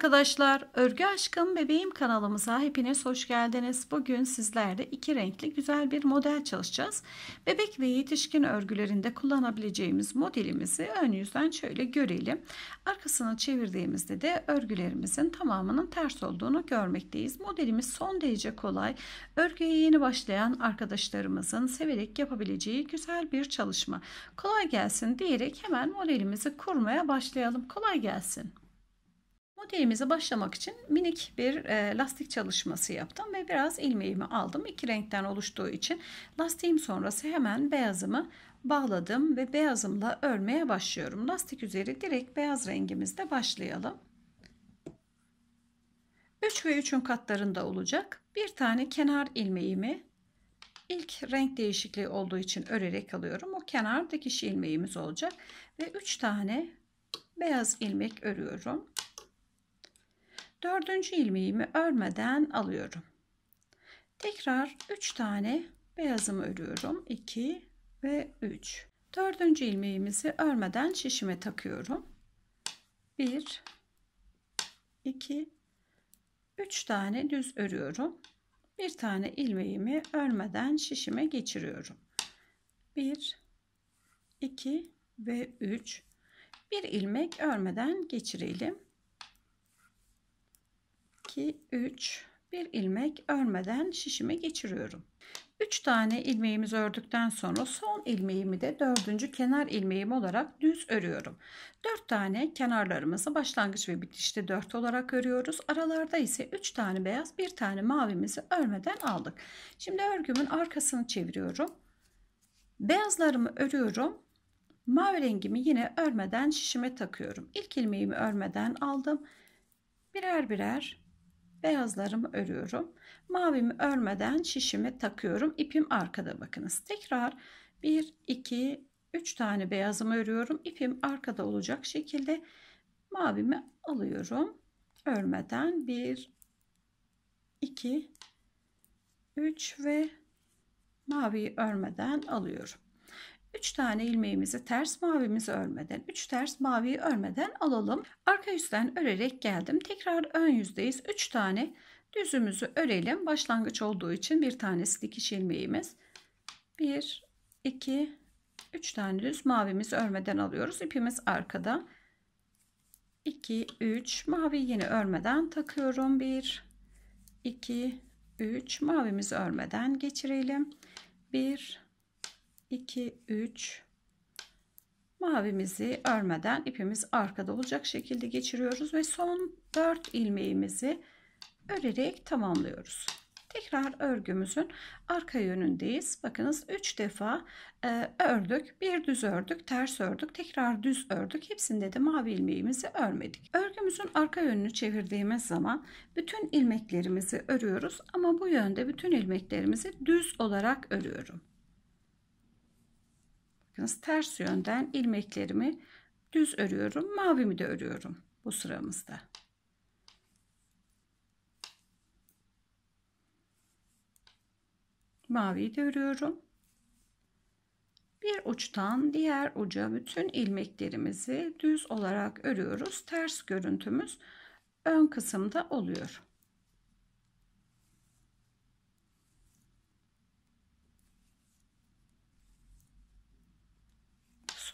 arkadaşlar, Örgü Aşkım Bebeğim kanalımıza hepiniz hoş geldiniz. Bugün sizlerle iki renkli güzel bir model çalışacağız. Bebek ve yetişkin örgülerinde kullanabileceğimiz modelimizi ön yüzden şöyle görelim. Arkasını çevirdiğimizde de örgülerimizin tamamının ters olduğunu görmekteyiz. Modelimiz son derece kolay. Örgüye yeni başlayan arkadaşlarımızın severek yapabileceği güzel bir çalışma. Kolay gelsin diyerek hemen modelimizi kurmaya başlayalım. Kolay gelsin modelimize başlamak için minik bir e, lastik çalışması yaptım ve biraz ilmeğimi aldım. İki renkten oluştuğu için lastiğim sonrası hemen beyazımı bağladım ve beyazımla örmeye başlıyorum. Lastik üzeri direkt beyaz rengimizle başlayalım. 3 ve 3'ün katlarında olacak. Bir tane kenar ilmeğimi ilk renk değişikliği olduğu için örerek alıyorum. O kenar dikiş ilmeğimiz olacak ve 3 tane beyaz ilmek örüyorum. Dördüncü ilmeğimi örmeden alıyorum. Tekrar 3 tane beyazımı örüyorum. 2 ve 3. Dördüncü ilmeğimizi örmeden şişime takıyorum. 1 2 3 tane düz örüyorum. Bir tane ilmeğimi örmeden şişime geçiriyorum. 1 2 ve 3 bir ilmek örmeden geçirelim. 2, 3, bir ilmek örmeden şişime geçiriyorum. 3 tane ilmeğimizi ördükten sonra son ilmeğimi de dördüncü kenar ilmeğim olarak düz örüyorum. 4 tane kenarlarımızı başlangıç ve bitişte 4 olarak örüyoruz. Aralarda ise 3 tane beyaz bir tane mavimizi örmeden aldık. Şimdi örgümün arkasını çeviriyorum. Beyazlarımı örüyorum. Mavi rengimi yine örmeden şişime takıyorum. İlk ilmeğimi örmeden aldım. Birer birer beyazlarımı örüyorum. Mavimi örmeden şişimi takıyorum. İpim arkada bakınız. Tekrar 1, 2, 3 tane beyazımı örüyorum. İpim arkada olacak şekilde mavimi alıyorum. Örmeden 1, 2, 3 ve maviyi örmeden alıyorum. 3 tane ilmeğimizi ters mavimizi örmeden 3 ters maviyi örmeden alalım. Arka yüzden örerek geldim. Tekrar ön yüzdeyiz. 3 tane düzümüzü örelim. Başlangıç olduğu için bir tanesi dikiş ilmeğimiz. 1 2 3 tane düz mavimizi örmeden alıyoruz. İpimiz arkada. 2 3 mavi yeni örmeden takıyorum. 1 2 3 mavimizi örmeden geçirelim. 1 2 3 mavimizi örmeden ipimiz arkada olacak şekilde geçiriyoruz ve son 4 ilmeğimizi örerek tamamlıyoruz. Tekrar örgümüzün arka yönündeyiz. Bakınız 3 defa e, ördük. Bir düz ördük, ters ördük, tekrar düz ördük. Hepsinde de mavi ilmeğimizi örmedik. Örgümüzün arka yönünü çevirdiğimiz zaman bütün ilmeklerimizi örüyoruz ama bu yönde bütün ilmeklerimizi düz olarak örüyorum. Bakınız ters yönden ilmeklerimi düz örüyorum. Mavimi de örüyorum bu sıramızda. Maviyi de örüyorum. Bir uçtan diğer uca bütün ilmeklerimizi düz olarak örüyoruz. Ters görüntümüz ön kısımda oluyor.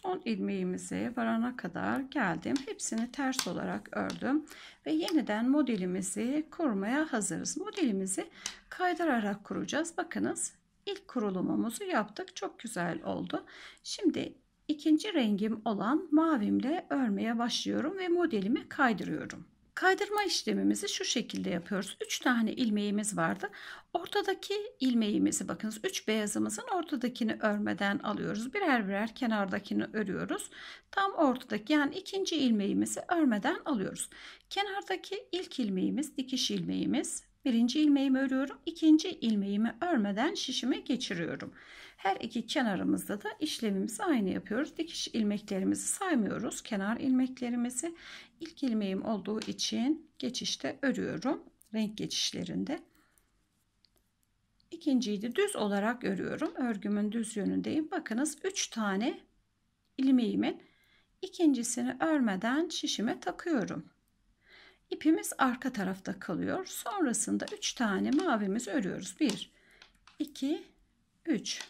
son ilmeğimize varana kadar geldim. Hepsini ters olarak ördüm ve yeniden modelimizi kurmaya hazırız. Modelimizi kaydırarak kuracağız. Bakınız ilk kurulumumuzu yaptık. Çok güzel oldu. Şimdi ikinci rengim olan mavimle örmeye başlıyorum ve modelimi kaydırıyorum. Kaydırma işlemimizi şu şekilde yapıyoruz. 3 tane ilmeğimiz vardı. Ortadaki ilmeğimizi bakınız 3 beyazımızın ortadakini örmeden alıyoruz. Birer birer kenardakini örüyoruz. Tam ortadaki yani ikinci ilmeğimizi örmeden alıyoruz. Kenardaki ilk ilmeğimiz dikiş ilmeğimiz Birinci ilmeğimi örüyorum. ikinci ilmeğimi örmeden şişime geçiriyorum. Her iki kenarımızda da işlemimizi aynı yapıyoruz. Dikiş ilmeklerimizi saymıyoruz. Kenar ilmeklerimizi ilk ilmeğim olduğu için geçişte örüyorum. Renk geçişlerinde. İkinciyi de düz olarak örüyorum. Örgümün düz yönündeyim. Bakınız 3 tane ilmeğimin ikincisini örmeden şişime takıyorum. İpimiz arka tarafta kalıyor. Sonrasında 3 tane mavimizi örüyoruz. 1, 2, 3.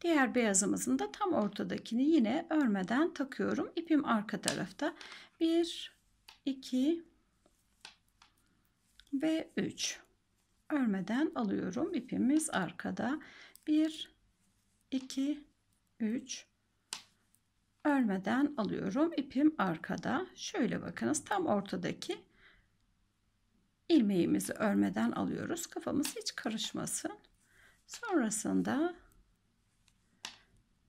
Diğer beyazımızın da tam ortadakini yine örmeden takıyorum. İpim arka tarafta. 1, 2 ve 3. Örmeden alıyorum. İpimiz arkada. 1, 2, 3 örmeden alıyorum. ipim arkada. Şöyle bakınız tam ortadaki ilmeğimizi örmeden alıyoruz. Kafamız hiç karışmasın. Sonrasında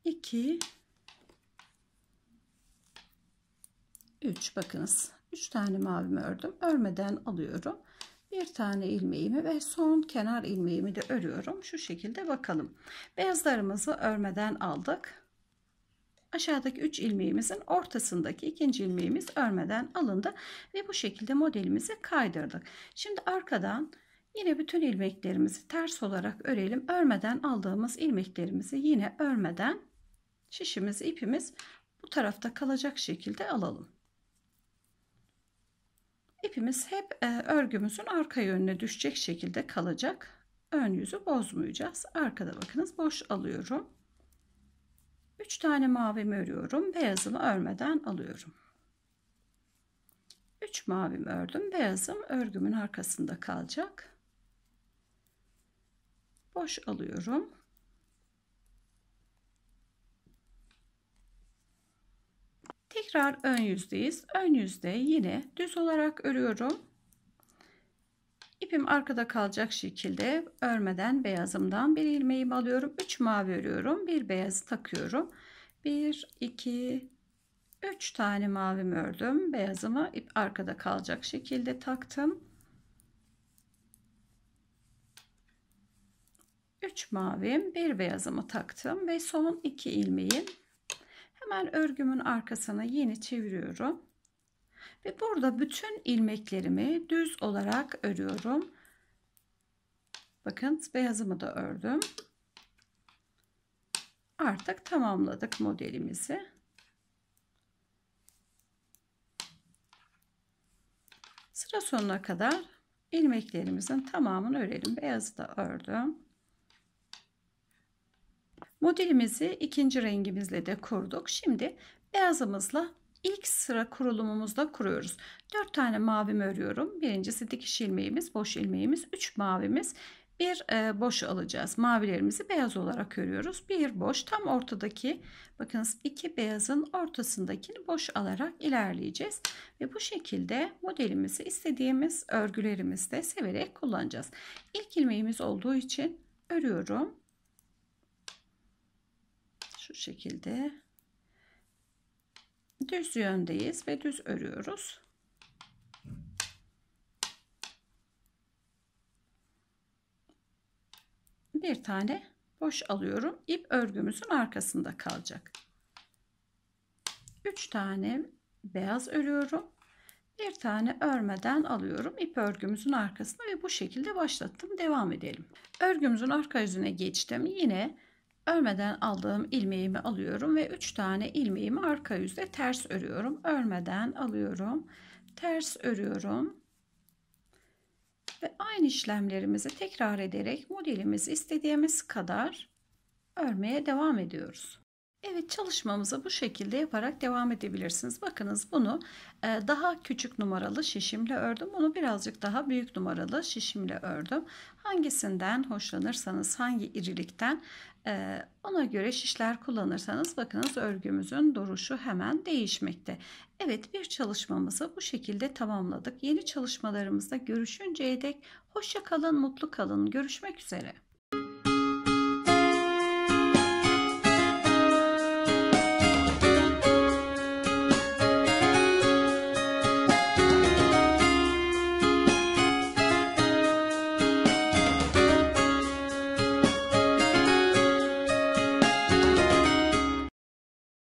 2 3 bakınız 3 tane mavimi ördüm örmeden alıyorum bir tane ilmeğimi ve son kenar ilmeğimi de örüyorum şu şekilde bakalım beyazlarımızı örmeden aldık aşağıdaki 3 ilmeğimizin ortasındaki ikinci ilmeğimiz örmeden alındı ve bu şekilde modelimizi kaydırdık. Şimdi arkadan yine bütün ilmeklerimizi ters olarak örelim. Örmeden aldığımız ilmeklerimizi yine örmeden şişimiz ipimiz bu tarafta kalacak şekilde alalım. İpimiz hep e, örgümüzün arka yönüne düşecek şekilde kalacak. Ön yüzü bozmayacağız. Arkada bakınız boş alıyorum. 3 tane mavimi örüyorum. Beyazımı örmeden alıyorum. 3 mavim ördüm. Beyazım örgümün arkasında kalacak. Boş alıyorum. Tekrar ön yüzdeyiz. Ön yüzde yine düz olarak örüyorum. İpim arkada kalacak şekilde örmeden beyazımdan bir ilmeğimi alıyorum. 3 mavi örüyorum. Bir beyazı takıyorum. 1, 2, 3 tane mavimi ördüm. Beyazımı ip arkada kalacak şekilde taktım. 3 mavim, bir beyazımı taktım ve son 2 ilmeğin hemen örgümün arkasına yeni çeviriyorum. Ve burada bütün ilmeklerimi düz olarak örüyorum. Bakın beyazımı da ördüm. Artık tamamladık modelimizi. Sıra sonuna kadar ilmeklerimizin tamamını örelim. Beyazı da ördüm. Modelimizi ikinci rengimizle de kurduk. Şimdi beyazımızla ilk sıra kurulumumuzda kuruyoruz. 4 tane mavimi örüyorum. Birincisi dikiş ilmeğimiz, boş ilmeğimiz, 3 mavimiz, bir e, boş alacağız. Mavilerimizi beyaz olarak örüyoruz. Bir boş tam ortadaki bakınız iki beyazın ortasındakini boş alarak ilerleyeceğiz. Ve bu şekilde modelimizi istediğimiz örgülerimizde severek kullanacağız. İlk ilmeğimiz olduğu için örüyorum. Şu şekilde düz yöndeyiz ve düz örüyoruz. Bir tane boş alıyorum. İp örgümüzün arkasında kalacak. 3 tane beyaz örüyorum. Bir tane örmeden alıyorum İp örgümüzün arkasına ve bu şekilde başlattım. Devam edelim. Örgümüzün arka yüzüne geçtim. Yine Örmeden aldığım ilmeğimi alıyorum ve 3 tane ilmeğimi arka yüzde ters örüyorum. Örmeden alıyorum. Ters örüyorum. Ve aynı işlemlerimizi tekrar ederek modelimiz istediğimiz kadar örmeye devam ediyoruz. Evet çalışmamızı bu şekilde yaparak devam edebilirsiniz. Bakınız bunu e, daha küçük numaralı şişimle ördüm. Bunu birazcık daha büyük numaralı şişimle ördüm. Hangisinden hoşlanırsanız hangi irilikten e, ona göre şişler kullanırsanız bakınız örgümüzün duruşu hemen değişmekte. Evet bir çalışmamızı bu şekilde tamamladık. Yeni çalışmalarımızda görüşünceye dek hoşça kalın mutlu kalın görüşmek üzere.